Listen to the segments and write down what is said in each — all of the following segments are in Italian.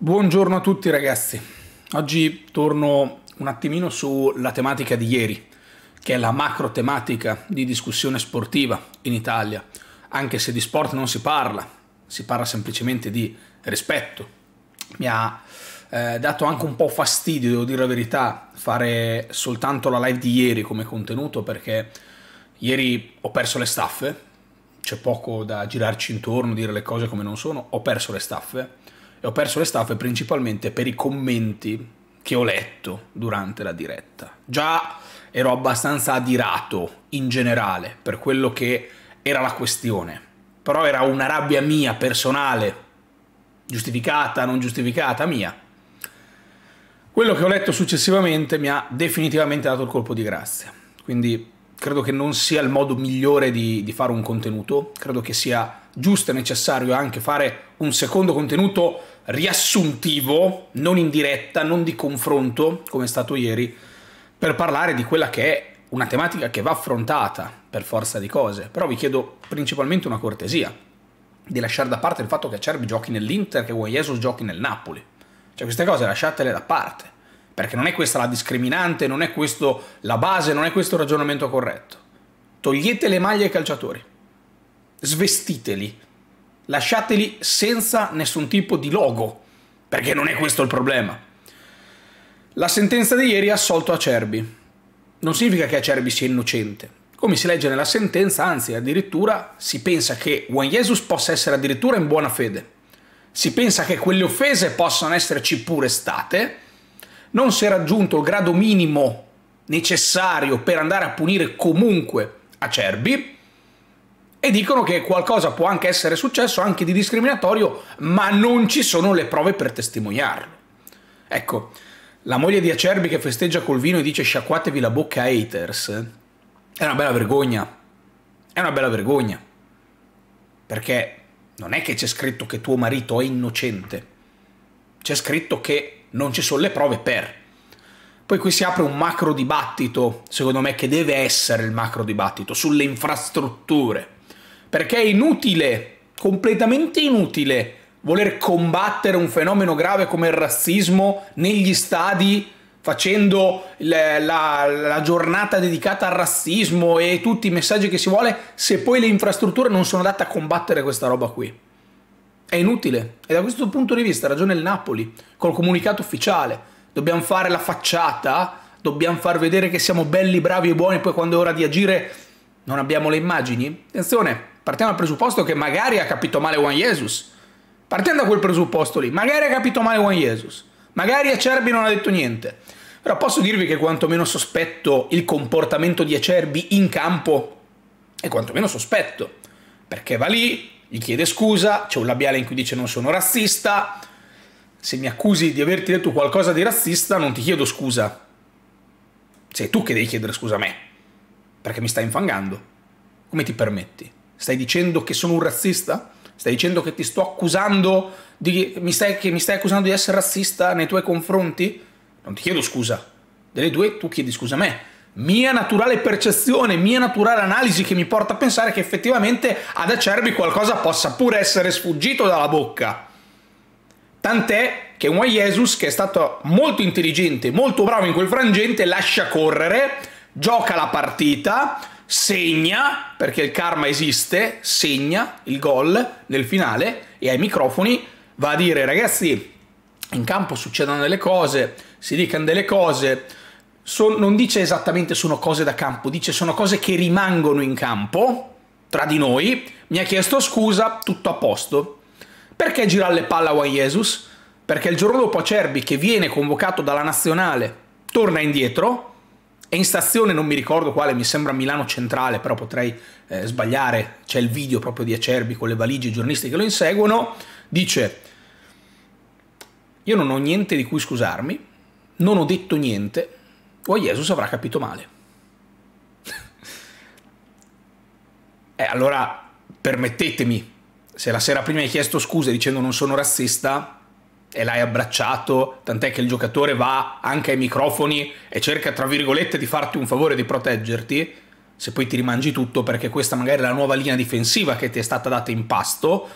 Buongiorno a tutti ragazzi, oggi torno un attimino sulla tematica di ieri, che è la macro tematica di discussione sportiva in Italia, anche se di sport non si parla, si parla semplicemente di rispetto. Mi ha eh, dato anche un po' fastidio, devo dire la verità, fare soltanto la live di ieri come contenuto perché ieri ho perso le staffe, c'è poco da girarci intorno, dire le cose come non sono, ho perso le staffe e ho perso le staffe principalmente per i commenti che ho letto durante la diretta. Già ero abbastanza adirato in generale per quello che era la questione, però era una rabbia mia personale, giustificata, non giustificata, mia. Quello che ho letto successivamente mi ha definitivamente dato il colpo di grazia, quindi credo che non sia il modo migliore di, di fare un contenuto, credo che sia giusto e necessario anche fare un secondo contenuto riassuntivo, non in diretta, non di confronto, come è stato ieri, per parlare di quella che è una tematica che va affrontata per forza di cose. Però vi chiedo principalmente una cortesia, di lasciare da parte il fatto che Acerbi giochi nell'Inter, che Guaiesus giochi nel Napoli. Cioè queste cose lasciatele da parte, perché non è questa la discriminante, non è questa la base, non è questo il ragionamento corretto. Togliete le maglie ai calciatori svestiteli, lasciateli senza nessun tipo di logo, perché non è questo il problema. La sentenza di ieri ha assolto Acerbi. Non significa che Acerbi sia innocente. Come si legge nella sentenza, anzi addirittura si pensa che Juan Jesus possa essere addirittura in buona fede. Si pensa che quelle offese possano esserci pure state. Non si è raggiunto il grado minimo necessario per andare a punire comunque Acerbi e dicono che qualcosa può anche essere successo, anche di discriminatorio, ma non ci sono le prove per testimoniarlo. Ecco, la moglie di Acerbi che festeggia col vino e dice sciacquatevi la bocca haters, è una bella vergogna. È una bella vergogna. Perché non è che c'è scritto che tuo marito è innocente, c'è scritto che non ci sono le prove per. Poi qui si apre un macro dibattito, secondo me, che deve essere il macro dibattito, sulle infrastrutture perché è inutile, completamente inutile, voler combattere un fenomeno grave come il razzismo negli stadi facendo la, la, la, giornata dedicata al razzismo e tutti i messaggi che si vuole, se poi le infrastrutture non sono adatte a combattere questa roba qui. È inutile. E da questo punto di vista ha ragione il Napoli, col comunicato ufficiale. Dobbiamo fare la facciata, dobbiamo far vedere che siamo belli, bravi e buoni, poi quando è ora di agire non abbiamo le immagini. Attenzione, Partiamo dal presupposto che magari ha capito male Juan Jesus. Partendo da quel presupposto lì, magari ha capito male Juan Jesus. Magari Acerbi non ha detto niente. Però posso dirvi che quantomeno sospetto il comportamento di Acerbi in campo e quantomeno sospetto, perché va lì, gli chiede scusa, c'è un labiale in cui dice non sono razzista, se mi accusi di averti detto qualcosa di razzista non ti chiedo scusa, sei tu che devi chiedere scusa a me, perché mi stai infangando, come ti permetti? Stai dicendo che sono un razzista? Stai dicendo che ti sto accusando di, mi stai, che mi stai accusando di essere razzista nei tuoi confronti? Non ti chiedo scusa. Delle due tu chiedi scusa a me. Mia naturale percezione, mia naturale analisi che mi porta a pensare che effettivamente ad Acerbi qualcosa possa pure essere sfuggito dalla bocca. Tant'è che un Jesus, che è stato molto intelligente, molto bravo in quel frangente, lascia correre, gioca la partita, segna, perché il karma esiste, segna il gol nel finale e ai microfoni va a dire ragazzi in campo succedono delle cose, si dicono delle cose, so, non dice esattamente sono cose da campo, dice sono cose che rimangono in campo, tra di noi, mi ha chiesto scusa, tutto a posto. Perché girare le palle a Juan Jesus? Perché il giorno dopo Acerbi, che viene convocato dalla nazionale, torna indietro, è in stazione, non mi ricordo quale, mi sembra Milano Centrale, però potrei eh, sbagliare, c'è il video proprio di Acerbi con le valigie, i giornalisti che lo inseguono, dice io non ho niente di cui scusarmi, non ho detto niente, o Jesus avrà capito male. eh, allora permettetemi, se la sera prima hai chiesto scusa dicendo non sono razzista, e l'hai abbracciato, tant'è che il giocatore va anche ai microfoni e cerca, tra virgolette, di farti un favore, di proteggerti, se poi ti rimangi tutto perché questa magari è la nuova linea difensiva che ti è stata data in pasto,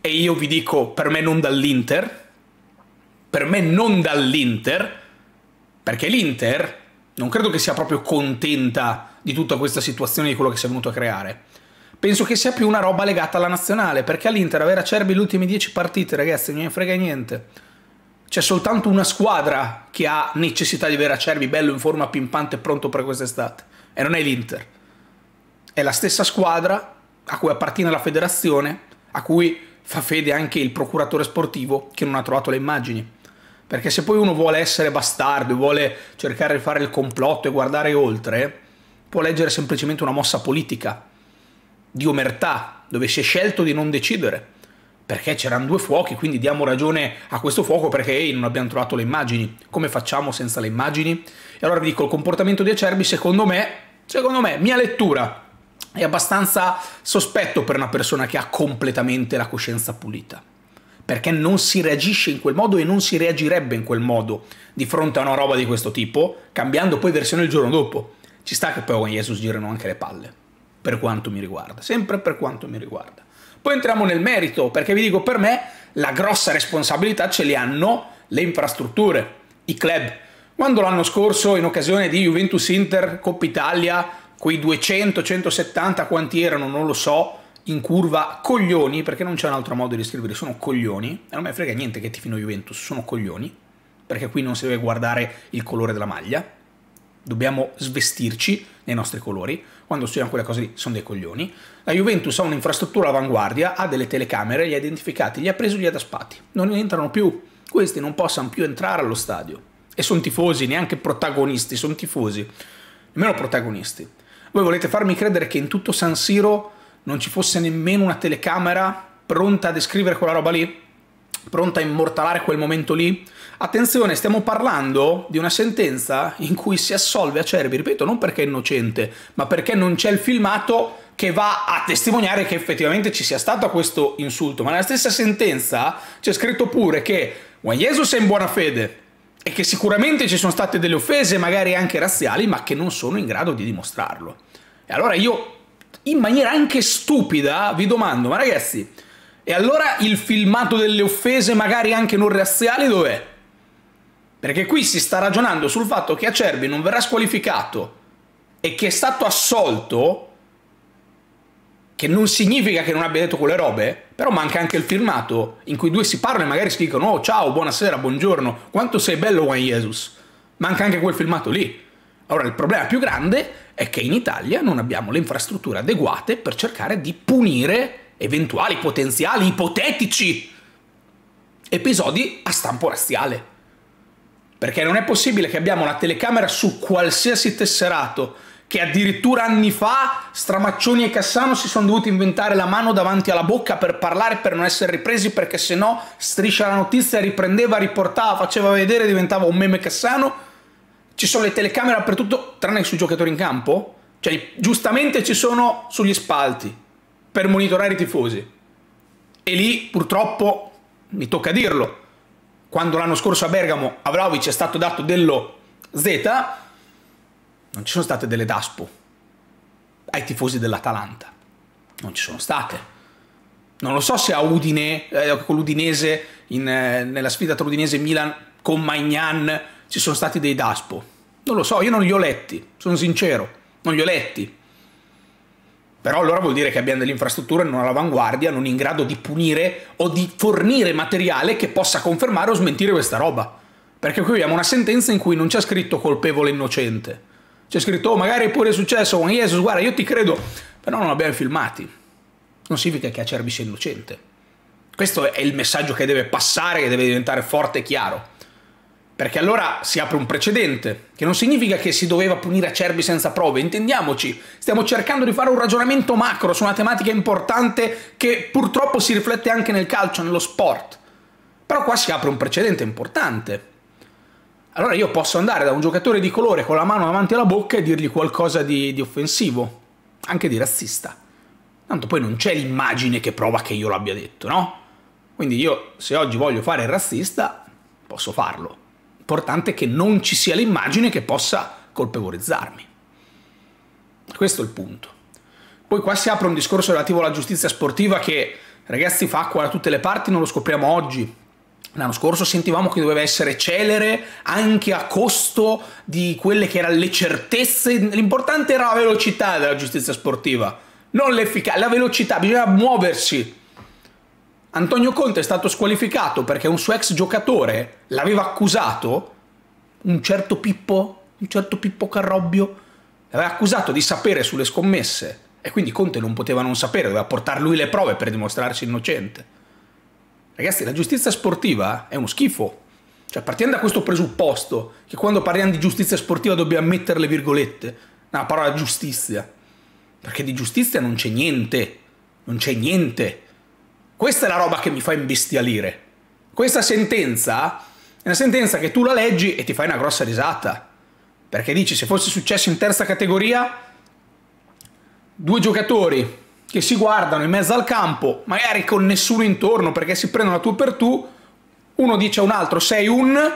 e io vi dico, per me non dall'Inter, per me non dall'Inter, perché l'Inter non credo che sia proprio contenta di tutta questa situazione, di quello che si è venuto a creare penso che sia più una roba legata alla nazionale, perché all'Inter avere Acerbi le ultime 10 partite, ragazzi, non ne frega niente. C'è soltanto una squadra che ha necessità di avere Acerbi bello in forma pimpante e pronto per quest'estate, e non è l'Inter. È la stessa squadra a cui appartiene la federazione, a cui fa fede anche il procuratore sportivo che non ha trovato le immagini. Perché se poi uno vuole essere bastardo, vuole cercare di fare il complotto e guardare oltre, può leggere semplicemente una mossa politica di omertà, dove si è scelto di non decidere, perché c'erano due fuochi, quindi diamo ragione a questo fuoco perché ehi, non abbiamo trovato le immagini. Come facciamo senza le immagini? E allora vi dico, il comportamento di Acerbi, secondo me, secondo me, mia lettura, è abbastanza sospetto per una persona che ha completamente la coscienza pulita. Perché non si reagisce in quel modo e non si reagirebbe in quel modo di fronte a una roba di questo tipo, cambiando poi versione il giorno dopo. Ci sta che poi con Jesus girano anche le palle per quanto mi riguarda, sempre per quanto mi riguarda. Poi entriamo nel merito, perché vi dico, per me la grossa responsabilità ce li hanno le infrastrutture, i club. Quando l'anno scorso, in occasione di Juventus Inter Coppa Italia, quei 200, 170, quanti erano, non lo so, in curva, coglioni, perché non c'è un altro modo di scrivere, sono coglioni, e non mi frega niente che ti fino Juventus, sono coglioni, perché qui non si deve guardare il colore della maglia, dobbiamo svestirci nei nostri colori, quando studiamo quelle cose lì sono dei coglioni. La Juventus ha un'infrastruttura all'avanguardia, ha delle telecamere, li ha identificati, li ha presi, e li ha daspati, non entrano più, questi non possono più entrare allo stadio e sono tifosi, neanche protagonisti, sono tifosi, nemmeno protagonisti. Voi volete farmi credere che in tutto San Siro non ci fosse nemmeno una telecamera pronta a descrivere quella roba lì? pronta a immortalare quel momento lì? Attenzione, stiamo parlando di una sentenza in cui si assolve Acerbi, ripeto, non perché è innocente, ma perché non c'è il filmato che va a testimoniare che effettivamente ci sia stato questo insulto. Ma nella stessa sentenza c'è scritto pure che Juan Jesus è in buona fede e che sicuramente ci sono state delle offese, magari anche razziali, ma che non sono in grado di dimostrarlo. E allora io, in maniera anche stupida, vi domando, ma ragazzi, e allora il filmato delle offese, magari anche non razziali, dov'è? Perché qui si sta ragionando sul fatto che Acerbi non verrà squalificato e che è stato assolto, che non significa che non abbia detto quelle robe, però manca anche il filmato in cui i due si parlano e magari si dicono oh ciao, buonasera, buongiorno, quanto sei bello Juan Jesus. Manca anche quel filmato lì. Allora il problema più grande è che in Italia non abbiamo le infrastrutture adeguate per cercare di punire eventuali, potenziali, ipotetici episodi a stampo razziale. Perché non è possibile che abbiamo una telecamera su qualsiasi tesserato che addirittura anni fa Stramaccioni e Cassano si sono dovuti inventare la mano davanti alla bocca per parlare, per non essere ripresi, perché se no Striscia la Notizia riprendeva, riportava, faceva vedere, diventava un meme Cassano. Ci sono le telecamere dappertutto, tranne sui giocatori in campo. Cioè, giustamente ci sono sugli spalti, per monitorare i tifosi. E lì purtroppo, mi tocca dirlo, quando l'anno scorso a Bergamo a Vlaovic è stato dato dello Z, non ci sono state delle DASPO ai tifosi dell'Atalanta. Non ci sono state. Non lo so se a Udine, eh, con l'Udinese, in, eh, nella sfida tra Udinese e Milan, con Magnan, ci sono stati dei DASPO. Non lo so, io non li ho letti, sono sincero, non li ho letti. Però allora vuol dire che abbiamo delle infrastrutture non all'avanguardia, non in grado di punire o di fornire materiale che possa confermare o smentire questa roba. Perché qui abbiamo una sentenza in cui non c'è scritto colpevole innocente. C'è scritto, oh, magari è pure successo, Juan Jesus, guarda, io ti credo. Però non abbiamo filmati. Non significa che Acerbi sia innocente. Questo è il messaggio che deve passare, che deve diventare forte e chiaro. Perché allora si apre un precedente, che non significa che si doveva punire Acerbi senza prove, intendiamoci, stiamo cercando di fare un ragionamento macro su una tematica importante che purtroppo si riflette anche nel calcio, nello sport. Però qua si apre un precedente importante. Allora io posso andare da un giocatore di colore con la mano davanti alla bocca e dirgli qualcosa di, di offensivo, anche di razzista. Tanto poi non c'è l'immagine che prova che io l'abbia detto, no? Quindi io se oggi voglio fare il razzista, posso farlo importante che non ci sia l'immagine che possa colpevolizzarmi. Questo è il punto. Poi qua si apre un discorso relativo alla giustizia sportiva che, ragazzi, fa acqua da tutte le parti, non lo scopriamo oggi. L'anno scorso sentivamo che doveva essere celere anche a costo di quelle che erano le certezze. L'importante era la velocità della giustizia sportiva, non l'efficacia, la velocità, bisognava muoversi Antonio Conte è stato squalificato perché un suo ex giocatore l'aveva accusato, un certo Pippo, un certo Pippo Carrobbio, l'aveva accusato di sapere sulle scommesse e quindi Conte non poteva non sapere, doveva portare lui le prove per dimostrarsi innocente. Ragazzi, la giustizia sportiva è uno schifo. Cioè, partendo da questo presupposto che quando parliamo di giustizia sportiva dobbiamo mettere le virgolette, no, la parola giustizia, perché di giustizia non c'è niente, non c'è niente. Questa è la roba che mi fa imbestialire. Questa sentenza è una sentenza che tu la leggi e ti fai una grossa risata. Perché dici, se fosse successo in terza categoria, due giocatori che si guardano in mezzo al campo, magari con nessuno intorno perché si prendono a tu per tu, uno dice a un altro sei un...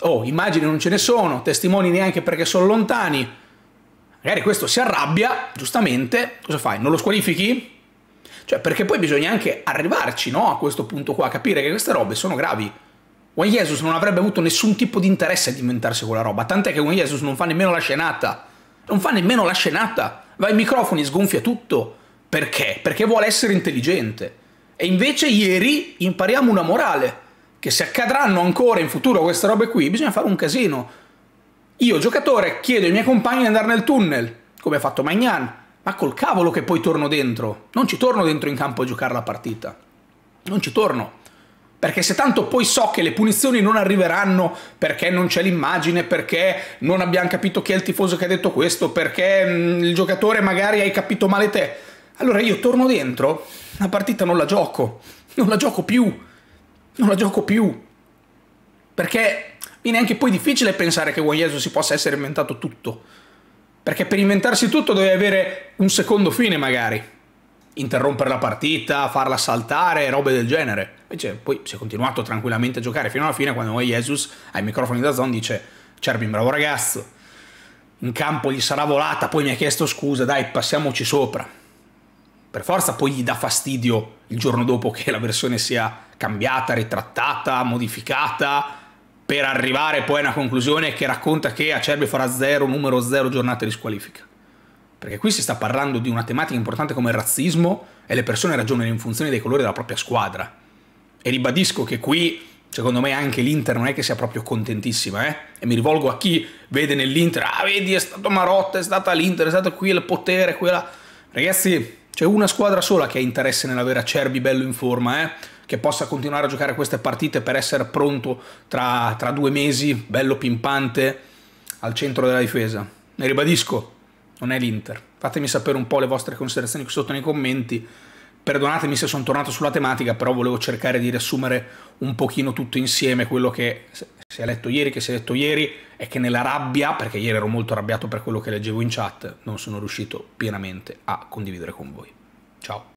Oh, immagini non ce ne sono, testimoni neanche perché sono lontani. Magari questo si arrabbia, giustamente, cosa fai? Non lo squalifichi? Cioè, perché poi bisogna anche arrivarci, no? A questo punto qua, capire che queste robe sono gravi. Juan Jesus non avrebbe avuto nessun tipo di interesse ad inventarsi quella roba, tant'è che Juan Jesus non fa nemmeno la scenata. Non fa nemmeno la scenata. Va ai microfoni, sgonfia tutto. Perché? Perché vuole essere intelligente. E invece ieri impariamo una morale, che se accadranno ancora in futuro queste robe qui, bisogna fare un casino. Io, giocatore, chiedo ai miei compagni di andare nel tunnel, come ha fatto Magnan, ma col cavolo che poi torno dentro. Non ci torno dentro in campo a giocare la partita. Non ci torno. Perché se tanto poi so che le punizioni non arriveranno perché non c'è l'immagine, perché non abbiamo capito chi è il tifoso che ha detto questo, perché mh, mm, il giocatore magari hai capito male te, allora io torno dentro, la partita non la gioco, non la gioco più, non la gioco più. Perché viene anche poi difficile pensare che Guagliaso si possa essere inventato tutto. Perché per inventarsi tutto devi avere un secondo fine magari. Interrompere la partita, farla saltare, robe del genere. Invece poi si è continuato tranquillamente a giocare fino alla fine quando poi Jesus ai microfoni da zone dice Cerbi bravo ragazzo, in campo gli sarà volata, poi mi ha chiesto scusa, dai passiamoci sopra. Per forza poi gli dà fastidio il giorno dopo che la versione sia cambiata, ritrattata, modificata, per arrivare poi a una conclusione che racconta che Acerbi farà 0, numero 0 giornate di squalifica. Perché qui si sta parlando di una tematica importante come il razzismo e le persone ragionano in funzione dei colori della propria squadra. E ribadisco che qui, secondo me, anche l'Inter non è che sia proprio contentissima, eh? E mi rivolgo a chi vede nell'Inter, ah vedi è stato Marotta, è stata l'Inter, è stato qui il potere, quella... Ragazzi, c'è una squadra sola che ha interesse nell'avere Acerbi bello in forma, eh? che possa continuare a giocare queste partite per essere pronto tra, tra due mesi, bello pimpante, al centro della difesa. Ne ribadisco, non è l'Inter. Fatemi sapere un po' le vostre considerazioni qui sotto nei commenti. Perdonatemi se sono tornato sulla tematica, però volevo cercare di riassumere un pochino tutto insieme quello che si è letto ieri, che si è detto ieri, e che nella rabbia, perché ieri ero molto arrabbiato per quello che leggevo in chat, non sono riuscito pienamente a condividere con voi. Ciao.